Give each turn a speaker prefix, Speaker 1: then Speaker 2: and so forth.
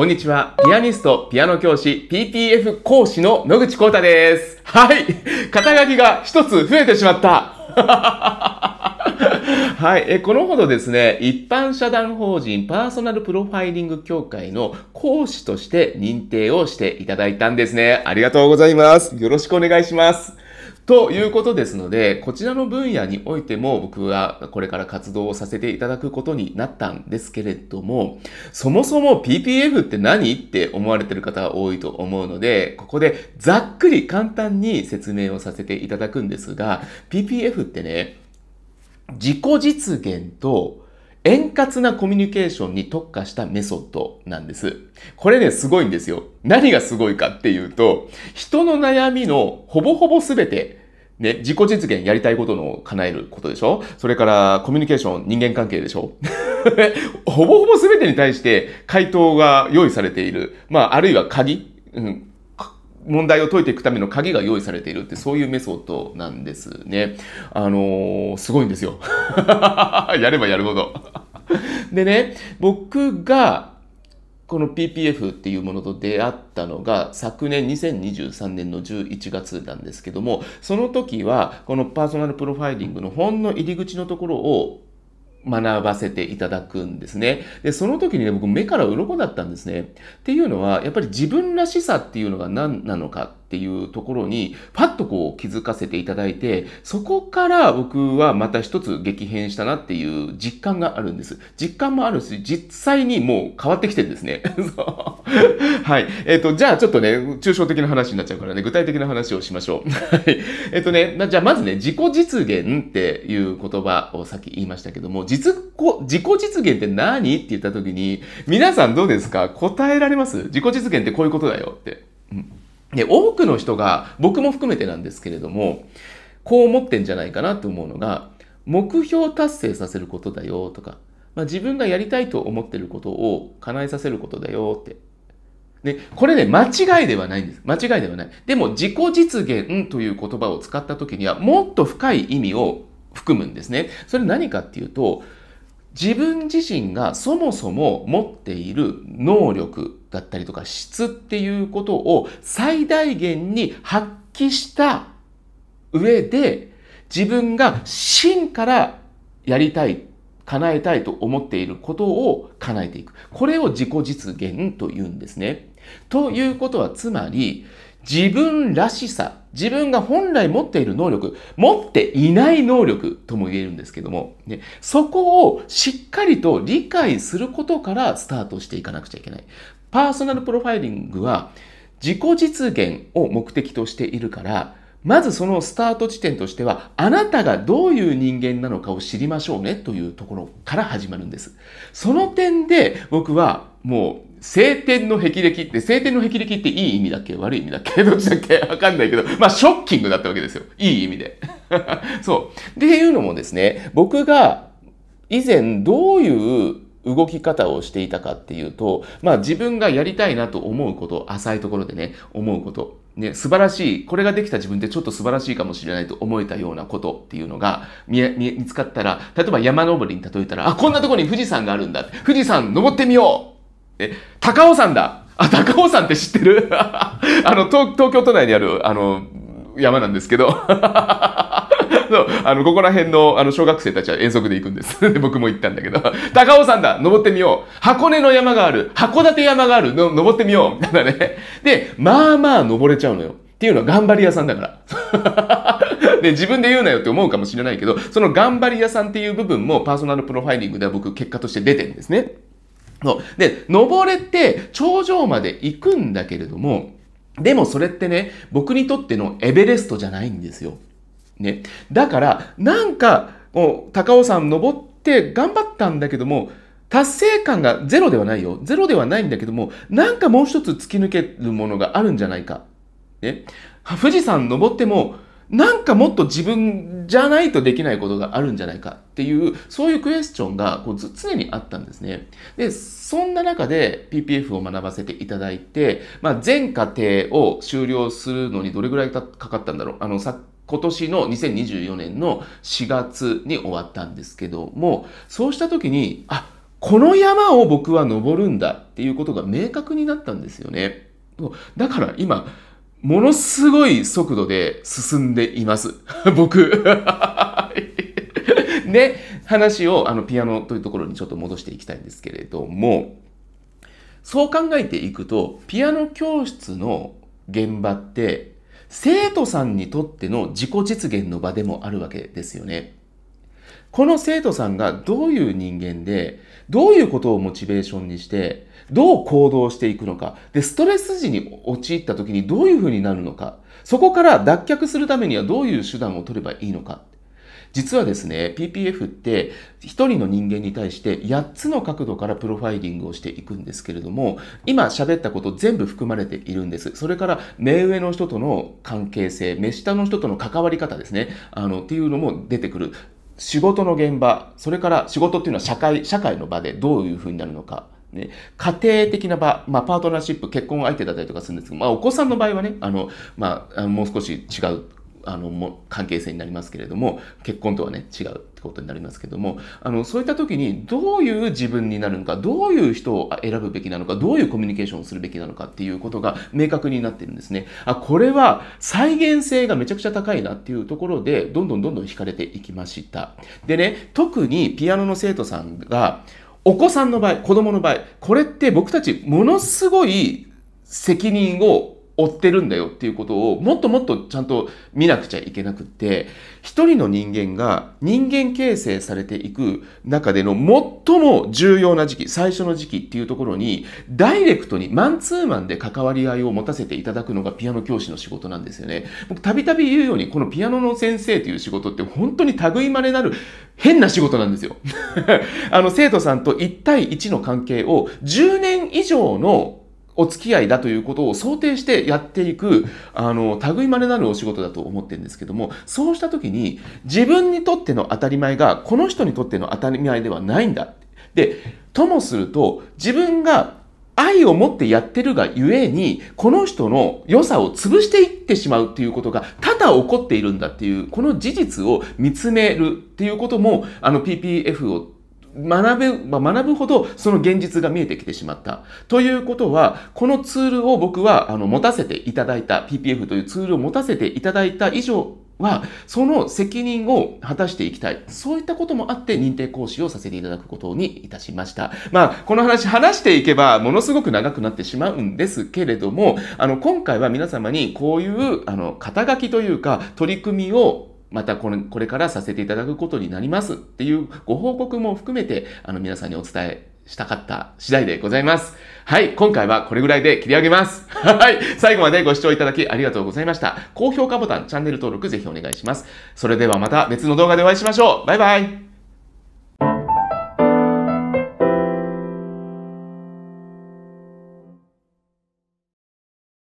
Speaker 1: こんにちは。ピアニスト、ピアノ教師、PTF 講師の野口光太です。はい。肩書きが一つ増えてしまった。はい。え、このほどですね、一般社団法人パーソナルプロファイリング協会の講師として認定をしていただいたんですね。ありがとうございます。よろしくお願いします。ということですので、こちらの分野においても僕はこれから活動をさせていただくことになったんですけれども、そもそも PPF って何って思われてる方多いと思うので、ここでざっくり簡単に説明をさせていただくんですが、PPF ってね、自己実現と円滑なコミュニケーションに特化したメソッドなんです。これね、すごいんですよ。何がすごいかっていうと、人の悩みのほぼほぼすべて、ね、自己実現やりたいことの叶えることでしょそれからコミュニケーション人間関係でしょ ほぼほぼすべてに対して回答が用意されている。まあ、あるいは鍵、うん、問題を解いていくための鍵が用意されているってそういうメソッドなんですね。あのー、すごいんですよ。やればやるほど。でね、僕が、この PPF っていうものと出会ったのが昨年2023年の11月なんですけども、その時はこのパーソナルプロファイリングのほんの入り口のところを学ばせていただくんですね。で、その時にね、僕目から鱗だったんですね。っていうのは、やっぱり自分らしさっていうのが何なのかっていうところに、パッとこう気づかせていただいて、そこから僕はまた一つ激変したなっていう実感があるんです。実感もあるし、実際にもう変わってきてるんですね。はい。えっ、ー、と、じゃあちょっとね、抽象的な話になっちゃうからね、具体的な話をしましょう。はい。えっとね、じゃあまずね、自己実現っていう言葉をさっき言いましたけども、実自己実現って何って言った時に、皆さんどうですか答えられます自己実現ってこういうことだよって。うんで、多くの人が、僕も含めてなんですけれども、こう思ってんじゃないかなと思うのが、目標達成させることだよとか、まあ、自分がやりたいと思ってることを叶えさせることだよって。で、これね、間違いではないんです。間違いではない。でも、自己実現という言葉を使った時には、もっと深い意味を含むんですね。それ何かっていうと、自分自身がそもそも持っている能力だったりとか質っていうことを最大限に発揮した上で自分が真からやりたい、叶えたいと思っていることを叶えていく。これを自己実現というんですね。ということはつまり自分らしさ、自分が本来持っている能力、持っていない能力とも言えるんですけども、ね、そこをしっかりと理解することからスタートしていかなくちゃいけない。パーソナルプロファイリングは自己実現を目的としているから、まずそのスタート地点としては、あなたがどういう人間なのかを知りましょうねというところから始まるんです。その点で僕はもう晴天の霹靂って、晴天の霹靂っていい意味だっけ悪い意味だっけ どっちだっけわかんないけど、まあショッキングだったわけですよ。いい意味で。そう。っていうのもですね、僕が以前どういう動き方をしていたかっていうと、まあ自分がやりたいなと思うこと、浅いところでね、思うこと、ね、素晴らしい、これができた自分ってちょっと素晴らしいかもしれないと思えたようなことっていうのが見見つかったら、例えば山登りに例えたら、あ、こんなところに富士山があるんだ。富士山登ってみようえ、高尾山だ。あ、高尾山って知ってる あの東、東京都内にある、あの、山なんですけど そうあのここら辺のあの小学生たちは遠足で行くんですで 僕も行ったんだけど高尾山だ登ってみよう箱根の山がある函館山があるの登ってみようみたいなねでまあまあ登れちゃうのよっていうのは頑張り屋さんだから。で、自分で言うなよって思うかもしれないけど、その頑張り屋さんっていう部分もパーソナルプロファイリングでは僕結果として出てるんですね。そう。で、登れて頂上まで行くんだけれども、でもそれってね、僕にとってのエベレストじゃないんですよ。ね。だから、なんか、高尾山登って頑張ったんだけども、達成感がゼロではないよ。ゼロではないんだけども、なんかもう一つ突き抜けるものがあるんじゃないか。ね。富士山登っても、なんかもっと自分じゃないとできないことがあるんじゃないかっていう、そういうクエスチョンがこう常にあったんですね。で、そんな中で PPF を学ばせていただいて、まあ、全過程を終了するのにどれぐらいかかったんだろう。あの、さ今年の2024年の4月に終わったんですけども、そうした時に、あ、この山を僕は登るんだっていうことが明確になったんですよね。だから今、ものすごい速度で進んでいます。僕。で、話をあのピアノというところにちょっと戻していきたいんですけれども、そう考えていくと、ピアノ教室の現場って、生徒さんにとっての自己実現の場でもあるわけですよね。この生徒さんがどういう人間で、どういうことをモチベーションにして、どう行動していくのか、で、ストレス時に陥った時にどういうふうになるのか、そこから脱却するためにはどういう手段を取ればいいのか。実はですね、PPF って一人の人間に対して8つの角度からプロファイリングをしていくんですけれども、今喋ったこと全部含まれているんです。それから、目上の人との関係性、目下の人との関わり方ですね、あの、っていうのも出てくる。仕事の現場、それから仕事っていうのは社会、社会の場でどういうふうになるのか、ね、家庭的な場、まあ、パートナーシップ、結婚相手だったりとかするんですけど、まあ、お子さんの場合はね、あの、まあ、もう少し違うあのも関係性になりますけれども結婚とはね違うってことになりますけどもあのそういった時にどういう自分になるのかどういう人を選ぶべきなのかどういうコミュニケーションをするべきなのかっていうことが明確になってるんですねあこれは再現性がめちゃくちゃ高いなっていうところでどんどんどんどん惹かれていきましたでね特にピアノの生徒さんがお子さんの場合子供の場合これって僕たちものすごい責任を追ってるんだよっていうことをもっともっとちゃんと見なくちゃいけなくって一人の人間が人間形成されていく中での最も重要な時期最初の時期っていうところにダイレクトにマンツーマンで関わり合いを持たせていただくのがピアノ教師の仕事なんですよね僕たびたび言うようにこのピアノの先生という仕事って本当に類まれなる変な仕事なんですよ あの生徒さんと1対1の関係を10年以上のお付き合いだということを想定してやっていく、あの、類まれなるお仕事だと思ってるんですけども、そうした時に自分にとっての当たり前がこの人にとっての当たり前ではないんだ。で、ともすると自分が愛を持ってやってるがゆえに、この人の良さを潰していってしまうっていうことが多々起こっているんだっていう、この事実を見つめるっていうことも、あの PPF を学べ、まあ、学ぶほどその現実が見えてきてしまった。ということは、このツールを僕はあの持たせていただいた、PPF というツールを持たせていただいた以上、は、その責任を果たしていきたい。そういったこともあって認定講師をさせていただくことにいたしました。まあ、この話、話していけば、ものすごく長くなってしまうんですけれども、あの、今回は皆様にこういう、あの、肩書きというか、取り組みをまたこれこれからさせていただくことになりますっていうご報告も含めて、あの皆さんにお伝えしたかった次第でございます。はい、今回はこれぐらいで切り上げます。はい、最後までご視聴いただきありがとうございました。高評価ボタン、チャンネル登録ぜひお願いします。それではまた別の動画でお会いしましょう。バイバイ。